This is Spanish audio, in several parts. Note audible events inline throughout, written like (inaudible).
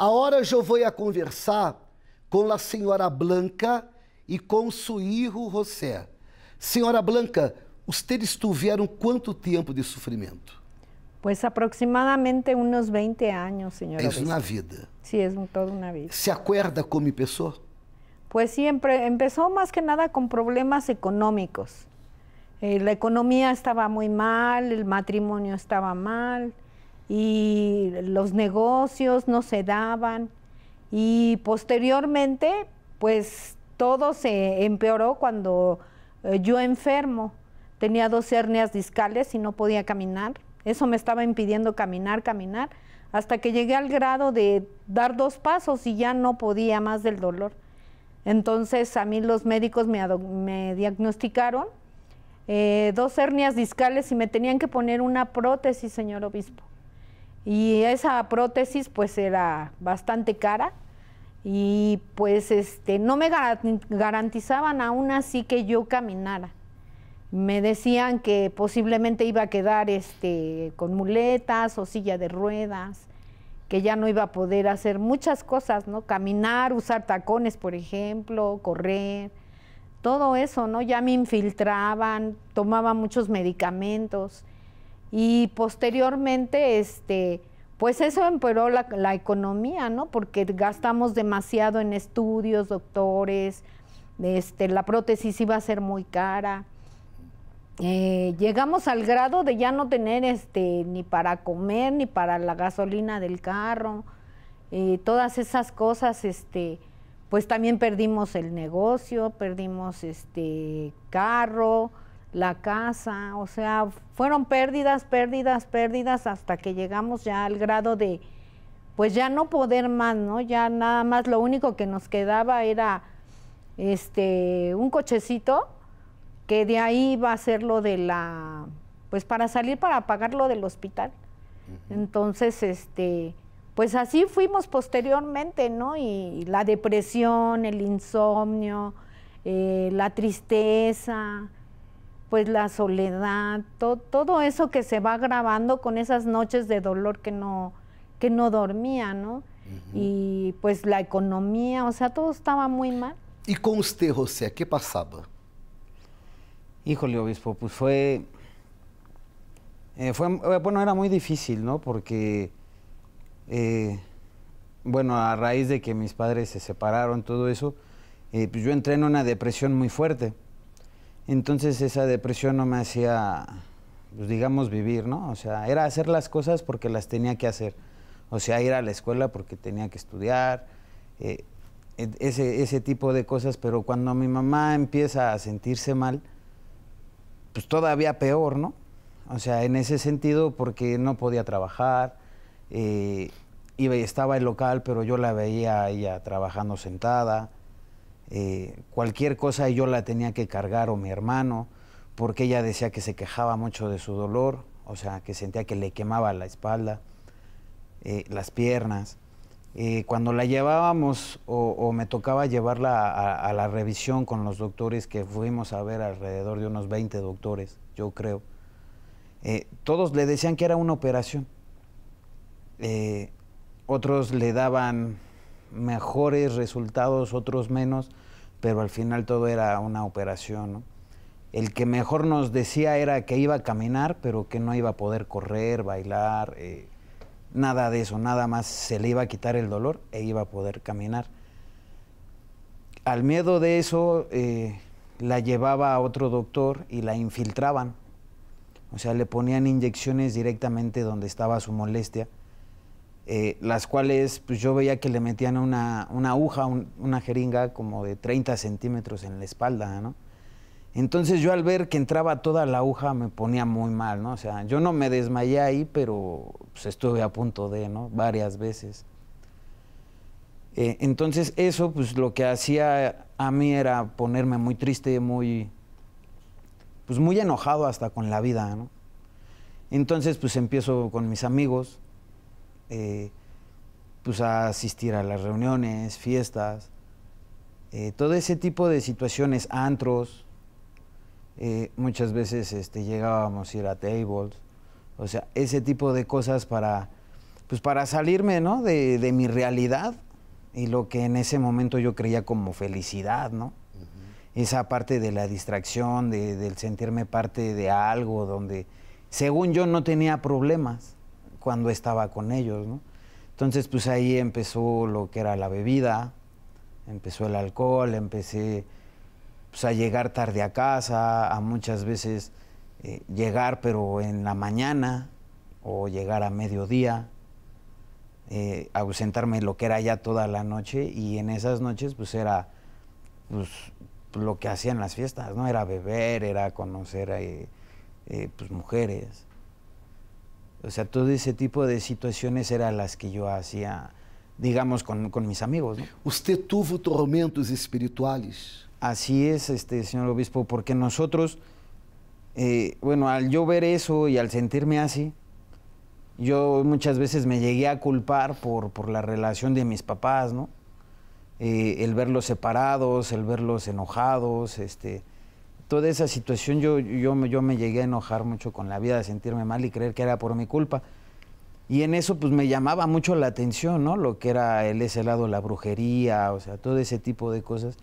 Agora eu vou a conversar com a senhora Blanca e com seu filho José. Senhora Blanca, vocês tiveram quanto tempo de sofrimento? Pues aproximadamente uns 20 anos, senhora. É isso na vida. Sim, é um todo vida. Se acorda como pessoa? Pues sim, Começou mais que nada com problemas econômicos. Eh, a economia estava muito mal, o matrimônio estava mal. y los negocios no se daban y posteriormente pues todo se empeoró cuando eh, yo enfermo. Tenía dos hernias discales y no podía caminar. Eso me estaba impidiendo caminar, caminar, hasta que llegué al grado de dar dos pasos y ya no podía más del dolor. Entonces a mí los médicos me, me diagnosticaron eh, dos hernias discales y me tenían que poner una prótesis, señor obispo. Y esa prótesis pues era bastante cara y pues este, no me garantizaban aún así que yo caminara. Me decían que posiblemente iba a quedar este, con muletas o silla de ruedas, que ya no iba a poder hacer muchas cosas, ¿no? Caminar, usar tacones, por ejemplo, correr, todo eso, ¿no? Ya me infiltraban, tomaba muchos medicamentos. Y posteriormente, este, pues eso empeoró la, economía, ¿no? Porque gastamos demasiado en estudios, doctores, este, la prótesis iba a ser muy cara. Eh, llegamos al grado de ya no tener este, ni para comer, ni para la gasolina del carro, eh, todas esas cosas, este, pues también perdimos el negocio, perdimos este carro, la casa, o sea, fueron pérdidas, pérdidas, pérdidas hasta que llegamos ya al grado de, pues ya no poder más, ¿no? Ya nada más lo único que nos quedaba era este un cochecito que de ahí iba a ser lo de la pues para salir para pagar del hospital. Entonces, este, pues así fuimos posteriormente, ¿no? Y, la depresión, el insomnio, eh, la tristeza, pues la soledad, todo eso que se va grabando con esas noches de dolor que no, que no dormía, ¿no? Y pues la economía, o sea, todo estaba muy mal. ¿Y con usted, José, qué pasaba? Híjole, obispo, pues fue, eh, fue eh, bueno, era muy difícil, ¿no? Porque, eh, bueno, a raíz de que mis padres se separaron, todo eso, pues yo entré en una depresión muy fuerte. Entonces esa depresión no me hacía, pues, digamos, vivir, ¿no? O sea, era hacer las cosas porque las tenía que hacer. O sea, ir a la escuela porque tenía que estudiar, eh, e, ese, tipo de cosas. Pero cuando mi mamá empieza a sentirse mal, pues todavía peor, ¿no? O sea, en ese sentido, porque no podía trabajar, eh, iba y estaba el local, pero yo la veía ella trabajando sentada. Eh, cualquier cosa yo la tenía que cargar o mi hermano, porque ella decía que se quejaba mucho de su dolor, o sea, que sentía que le quemaba la espalda, eh, las piernas. Eh, cuando la llevábamos o, me tocaba llevarla a, la revisión con los doctores que fuimos a ver alrededor de unos 20 doctores, yo creo, todos le decían que era una operación. otros le daban mejores resultados, otros menos, pero al final todo era una operación. El que mejor nos decía era que iba a caminar, pero que no iba a poder correr, bailar, eh, nada de eso, nada más se le iba a quitar el dolor e iba a poder caminar. Al miedo de eso eh, la llevaba a otro doctor y la infiltraban, o sea, le ponían inyecciones directamente donde estaba su molestia eh, las cuales pues, yo veía que le metían una, aguja, una jeringa como de 30 centímetros en la espalda, Entonces yo al ver que entraba toda la aguja me ponía muy mal, O sea, yo no me desmayé ahí, pero pues, estuve a punto de, ¿no? Varias veces. Eh, entonces eso, pues lo que hacía a mí era ponerme muy triste, muy, pues, muy enojado hasta con la vida, Entonces, pues empiezo con mis amigos, eh, pues a asistir a las reuniones, fiestas, eh, todo ese tipo de situaciones, antros, eh, muchas veces este, llegábamos a ir a tables, o sea, ese tipo de cosas para, pues para salirme ¿no? de, mi realidad y lo que en ese momento yo creía como felicidad, ¿no? Esa parte de la distracción, de, del sentirme parte de algo donde, según yo, no tenía problemas cuando estaba con ellos, Entonces, pues ahí empezó lo que era la bebida, empezó el alcohol, empecé pues, a llegar tarde a casa, a muchas veces eh, llegar pero en la mañana o llegar a mediodía, eh, ausentarme lo que era ya toda la noche y en esas noches pues era pues, lo que hacían las fiestas, ¿no? Era beber, era conocer a eh, pues, mujeres. O sea, todo ese tipo de situaciones eran las que yo hacía, digamos, con, mis amigos. ¿no? ¿Usted tuvo tormentos espirituales? Así es, este, señor obispo, porque nosotros, eh, bueno, al yo ver eso y al sentirme así, yo muchas veces me llegué a culpar por, por la relación de mis papás, ¿no? Eh, el verlos separados, el verlos enojados, este, toda esa situación yo, yo, yo me llegué a enojar mucho con la vida, a sentirme mal y creer que era por mi culpa. Y en eso pues me llamaba mucho la atención, ¿no? Lo que era el ese lado, la brujería, o sea, todo ese tipo de cosas.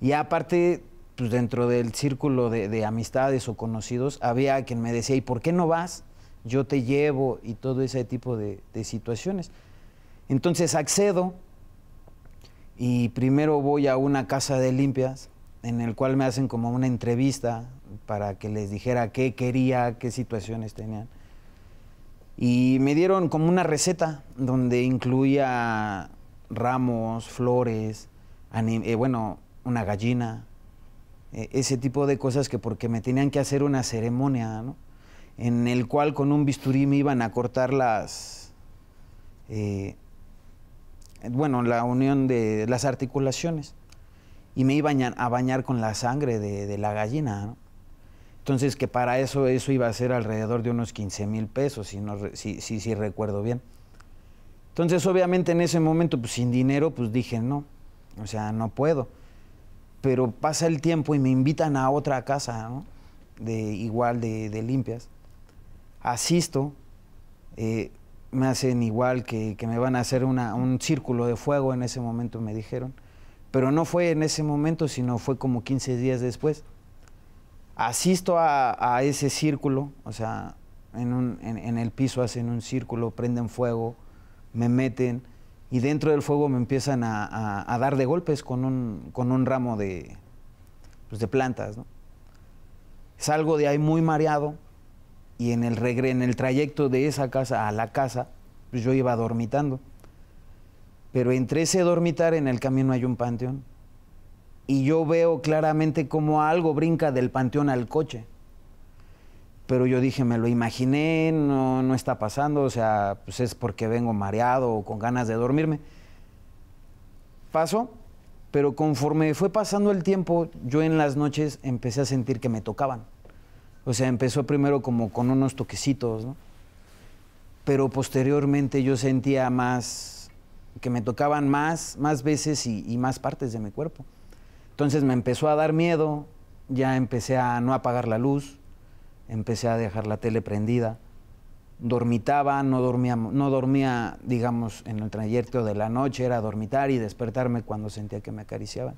Y aparte, pues dentro del círculo de, amistades o conocidos, había quien me decía, ¿y por qué no vas? Yo te llevo y todo ese tipo de situaciones. Entonces accedo y primero voy a una casa de limpias en el cual me hacen como una entrevista para que les dijera qué quería, qué situaciones tenían. Y me dieron como una receta donde incluía ramos, flores, eh, bueno, una gallina, eh, ese tipo de cosas que porque me tenían que hacer una ceremonia, en el cual con un bisturí me iban a cortar las, eh, bueno, la unión de las articulaciones y me iba a bañar con la sangre de, la gallina. Entonces, que para eso eso iba a ser alrededor de unos 15 mil pesos, si, no, si, recuerdo bien. Entonces, obviamente en ese momento, pues, sin dinero, pues dije, no, o sea, no puedo. Pero pasa el tiempo y me invitan a otra casa, De, igual de, limpias. Asisto, eh, me hacen igual que, me van a hacer un círculo de fuego, en ese momento me dijeron pero no fue en ese momento, sino fue como 15 días después. Asisto a, ese círculo, o sea, en, el piso hacen un círculo, prenden fuego, me meten y dentro del fuego me empiezan a, dar de golpes con un, con un ramo de, pues, de plantas. Salgo de ahí muy mareado y en el, regre, en el trayecto de esa casa a la casa, pues, yo iba dormitando. Pero entre ese dormitar en el camino hay un panteón. Y yo veo claramente cómo algo brinca del panteón al coche. Pero yo dije, me lo imaginé, no, no está pasando, o sea, pues es porque vengo mareado o con ganas de dormirme. Paso, pero conforme fue pasando el tiempo, yo en las noches empecé a sentir que me tocaban. O sea, empezó primero como con unos toquecitos, Pero posteriormente yo sentía más que me tocaban más, más veces y, más partes de mi cuerpo. Entonces me empezó a dar miedo, ya empecé a no apagar la luz, empecé a dejar la tele prendida, dormitaba, no dormía, no dormía digamos, en el trayecto de la noche, era dormitar y despertarme cuando sentía que me acariciaban.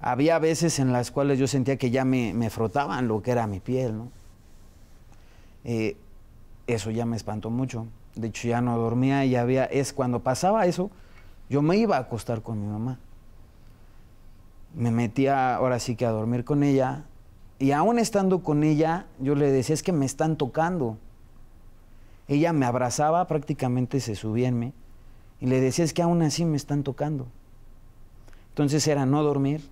Había veces en las cuales yo sentía que ya me, frotaban lo que era mi piel, ¿no? Eh, eso ya me espantó mucho. De hecho, ya no dormía y había. Es cuando pasaba eso, yo me iba a acostar con mi mamá. Me metía ahora sí que a dormir con ella. Y aún estando con ella, yo le decía, es que me están tocando. Ella me abrazaba, prácticamente se subía en mí. Y le decía, es que aún así me están tocando. Entonces era no dormir,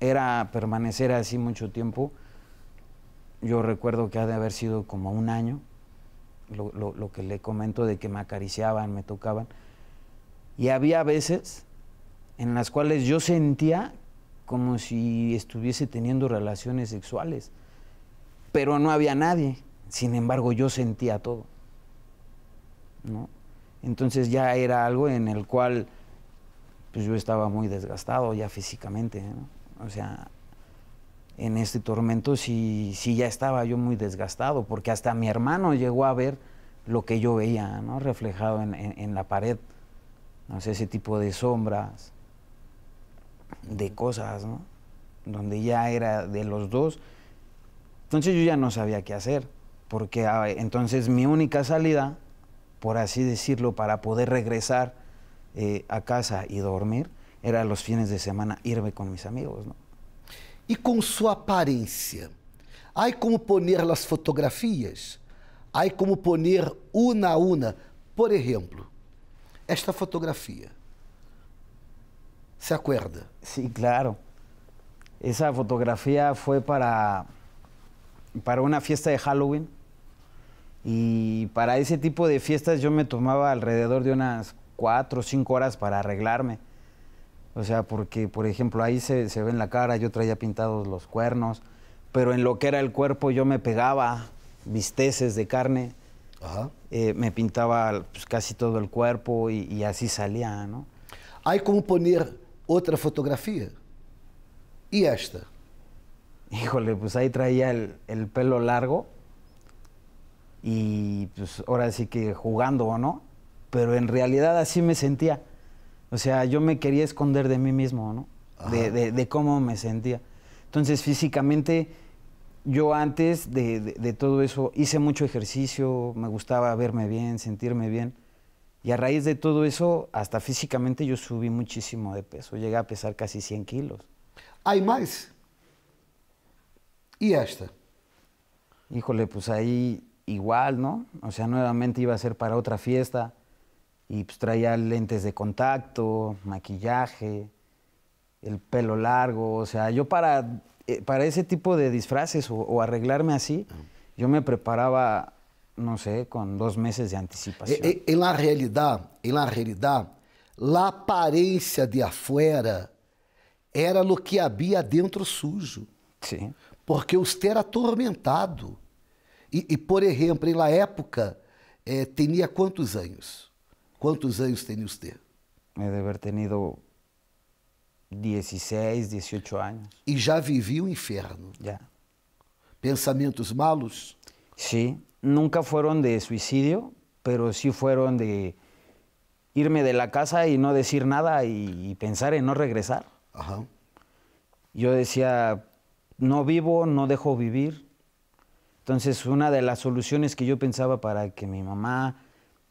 era permanecer así mucho tiempo. Yo recuerdo que ha de haber sido como un año lo, que le comento de que me acariciaban, me tocaban. Y había veces en las cuales yo sentía como si estuviese teniendo relaciones sexuales, pero no había nadie. Sin embargo, yo sentía todo. Entonces ya era algo en el cual pues, yo estaba muy desgastado ya físicamente, O sea, en este tormento, si, ya estaba yo muy desgastado, porque hasta mi hermano llegó a ver lo que yo veía, ¿no? Reflejado en, en, la pared, no sé, ese tipo de sombras, de cosas, ¿no? Donde ya era de los dos. Entonces yo ya no sabía qué hacer, porque ah, entonces mi única salida, por así decirlo, para poder regresar eh, a casa y dormir, era los fines de semana irme con mis amigos, ¿no? y e con su apariencia, hay como poner las fotografías, hay como poner una a una. Por ejemplo, esta fotografía, ¿Se acuerda? Sí, claro. Esa fotografía fue para, para una fiesta de Halloween. Y para ese tipo de fiestas yo me tomaba alrededor de unas cuatro o cinco horas para arreglarme. O sea, porque, por ejemplo, ahí se, se ve en la cara, yo traía pintados los cuernos, pero en lo que era el cuerpo yo me pegaba visteces de carne, Ajá. Eh, me pintaba pues, casi todo el cuerpo y, así salía, ¿no? Hay como poner otra fotografía. ¿Y esta? Híjole, pues ahí traía el, el pelo largo y pues ahora sí que jugando, ¿no? Pero en realidad así me sentía. O sea, yo me quería esconder de mí mismo, ¿no? De, de, cómo me sentía. Entonces, físicamente, yo antes de, de, todo eso hice mucho ejercicio, me gustaba verme bien, sentirme bien. Y a raíz de todo eso, hasta físicamente yo subí muchísimo de peso. Llegué a pesar casi 100 kilos. ¿Hay más? ¿Y esta? Híjole, pues ahí igual, ¿no? O sea, nuevamente iba a ser para otra fiesta y pues, traía lentes de contacto, maquillaje, el pelo largo, o sea, yo para, eh, para ese tipo de disfraces o, arreglarme así, yo me preparaba, no sé, con dos meses de anticipación. E, e, en, la realidad, en la realidad, la de afuera era lo que había dentro sujo. Sí. Porque usted era atormentado. Y, e, por ejemplo, en em la época, tenía eh, tinha quantos anos? ¿Cuántos años tenía usted? He de haber tenido 16, 18 años. ¿Y ya viví un infierno? Ya. ¿Pensamientos malos? Sí, nunca fueron de suicidio, pero sí fueron de irme de la casa y no decir nada y, y pensar en no regresar. Ajá. Yo decía, no vivo, no dejo vivir. Entonces, una de las soluciones que yo pensaba para que mi mamá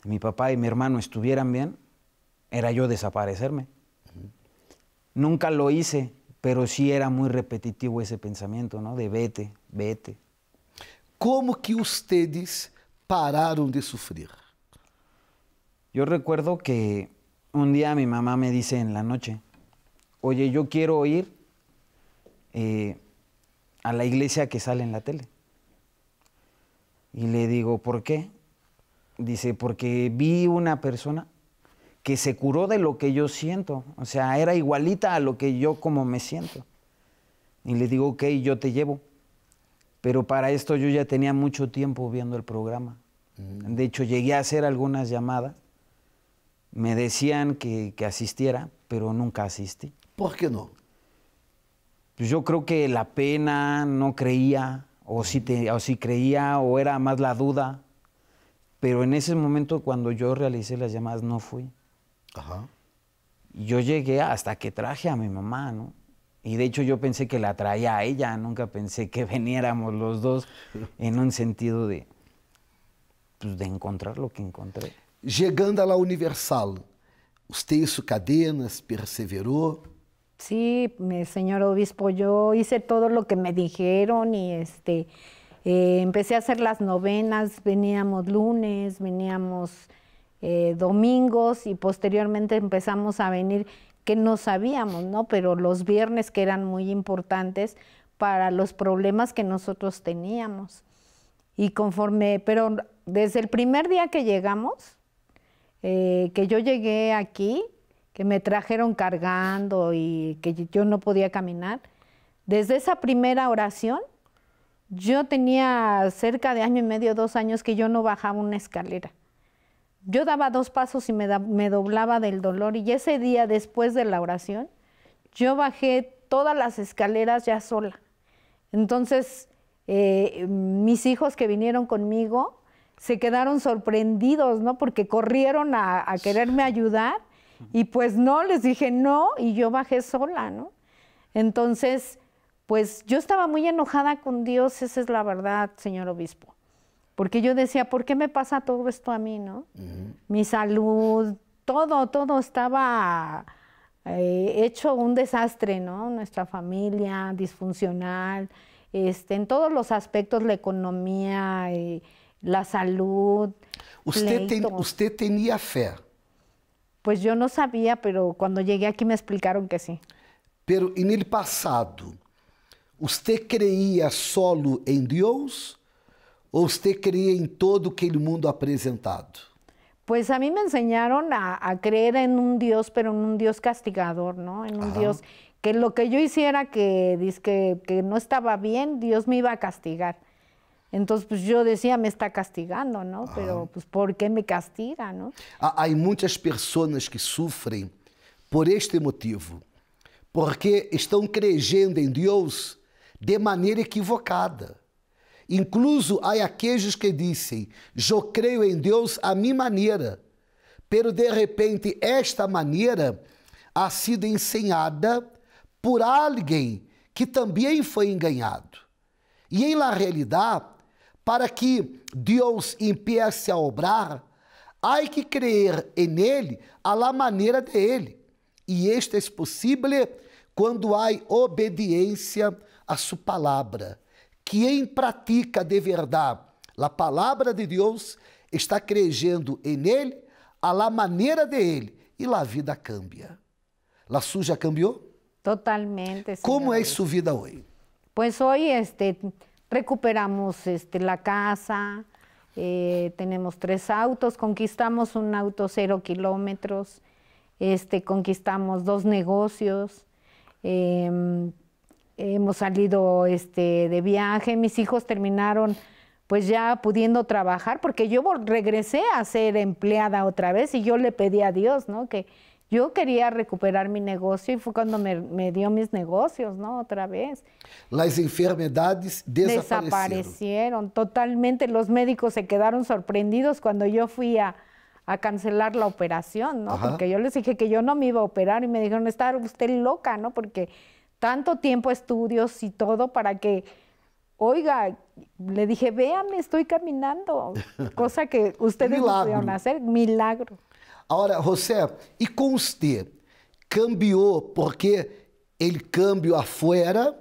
mi papá y mi hermano estuvieran bien, era yo desaparecerme. Nunca lo hice, pero sí era muy repetitivo ese pensamiento, ¿no? De vete, vete. ¿Cómo que ustedes pararon de sufrir? Yo recuerdo que un día mi mamá me dice en la noche, oye, yo quiero ir eh, a la iglesia que sale en la tele. Y le digo, ¿por qué? Dice, porque vi una persona que se curó de lo que yo siento. O sea, era igualita a lo que yo como me siento. Y le digo, ok, yo te llevo. Pero para esto yo ya tenía mucho tiempo viendo el programa. Mm. De hecho, llegué a hacer algunas llamadas. Me decían que, asistiera, pero nunca asistí. ¿Por qué no? Pues yo creo que la pena, no creía, o si te, o si creía, o era más la duda. Pero en ese momento cuando yo realicé las llamadas no fui. Ajá. Yo llegué hasta que traje a mi mamá, ¿no? Y de hecho yo pensé que la traía a ella, nunca pensé que (laughs) veniéramos los dos en un sentido de, pues, de encontrar lo que encontré. Llegando a la Universal, ¿usted hizo cadenas, perseveró? Sí, señor obispo, yo hice todo lo que me dijeron y este... Eh, empecé a hacer las novenas, veníamos lunes, veníamos eh, domingos y posteriormente empezamos a venir, que no sabíamos, ¿no? Pero los viernes que eran muy importantes para los problemas que nosotros teníamos. Y conforme, pero desde el primer día que llegamos, eh, que yo llegué aquí, que me trajeron cargando y que yo no podía caminar, desde esa primera oración yo tenía cerca de año y medio, dos años que yo no bajaba una escalera. Yo daba dos pasos y me, doblaba del dolor y ese día después de la oración, yo bajé todas las escaleras ya sola. Entonces, eh, mis hijos que vinieron conmigo se quedaron sorprendidos, ¿no? Porque corrieron a, a, quererme ayudar y pues no, les dije no y yo bajé sola, ¿no? Entonces, pues yo estaba muy enojada con Dios, esa es la verdad, señor obispo. Porque yo decía, ¿por qué me pasa todo esto a mí, no? Mi salud, todo, todo estaba eh, hecho un desastre, ¿no? Nuestra familia disfuncional, este, en todos los aspectos, la economía, eh, la salud. ¿Usted tenía fe? Pues yo no sabía, pero cuando llegué aquí me explicaron que sí. Pero en el pasado, Você creia solo em Deus ou você creia em todo aquele mundo apresentado? pues a mí me enseñaron a, a, creer en un Dios, pero en un Dios castigador, ¿no? En un Ajá. Dios que lo que yo hiciera que, que, que no estaba bien, Dios me iba a castigar. Entonces, pues yo decía, me está castigando, ¿no? Ajá. Pero, pues, ¿por qué me castiga, no? Hay muchas personas que sufren por este motivo, porque estão creyendo en Dios de maneira equivocada. Incluso há aqueles que dizem: Eu creio em Deus à minha maneira. Pero de repente, esta maneira ha sido ensinada por alguém que também foi enganado. E em la realidade, para que Deus empiece a obrar, há que crer em Ele à la maneira de Ele. E isto é possível quando há obediência a sua palavra. Quem pratica de verdade a palavra de Deus está creyendo em Ele, a la maneira de Ele, e a vida cambia. La suja cambiou? Totalmente. Como é sua vida hoje? pois hoje este, recuperamos este, la casa, eh, três autos, conquistamos um auto zero quilômetros este, conquistamos dois negócios eh, hemos salido este, de viaje, mis hijos terminaron pues ya pudiendo trabajar, porque yo regresé a ser empleada otra vez y yo le pedí a Dios, ¿no? Que yo quería recuperar mi negocio y fue cuando me, dio mis negocios, ¿no? Otra vez. Las enfermedades desaparecieron. Desaparecieron totalmente. Los médicos se quedaron sorprendidos cuando yo fui a, cancelar la operación, ¿no? Porque yo les dije que yo no me iba a operar y me dijeron, está usted loca, ¿no? Porque tanto tiempo, estudios y todo para que, oiga, le dije, véame, estoy caminando, (laughs) cosa que ustedes no pudieron hacer, milagro. Agora, José, e com usted, cambiou porque ele cambio afuera,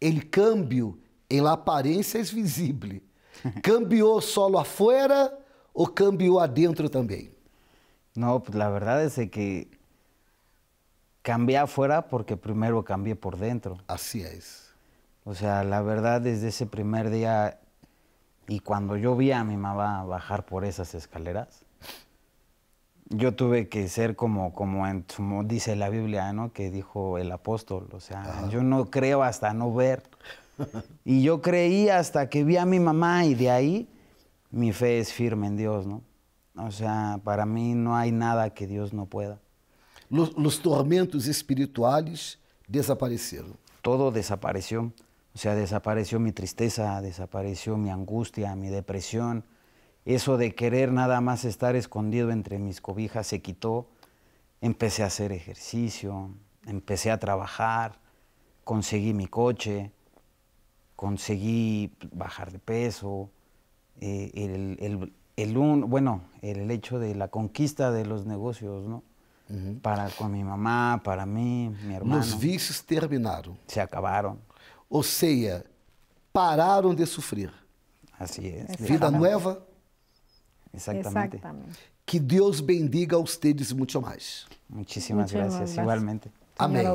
ele cambio em la aparência é visível. (laughs) Cambiou solo afuera ou cambiou adentro também? Não, pues la verdad es que cambié afuera porque primero cambié por dentro. Así es. O sea, la verdad, desde ese primer día y cuando yo vi a mi mamá bajar por esas escaleras, yo tuve que ser como, como, dice la Biblia, ¿no? Que dijo el apóstol. O sea, yo no creo hasta no ver. (laughs) Y yo creí hasta que vi a mi mamá y de ahí mi fe es firme en Dios, ¿no? O sea, para mí no hay nada que Dios no pueda los, tormentos espirituales desaparecieron. Todo desapareció. O sea, desapareció mi tristeza, desapareció mi angustia, mi depresión. Eso de querer nada más estar escondido entre mis cobijas se quitó. Empecé a hacer ejercicio, empecé a trabajar, conseguí mi coche, conseguí bajar de peso. Eh, el, bueno, el hecho de la conquista de los negocios, ¿no? uhum. para com a minha mamã, para mim, minha irmã. Os vícios terminaram. Se acabaram. Ou seja, pararam de sofrer. Assim é. Vida nova. Exatamente. Que Deus bendiga a vocês muito mais. Muitíssimas graças, igualmente. Amém.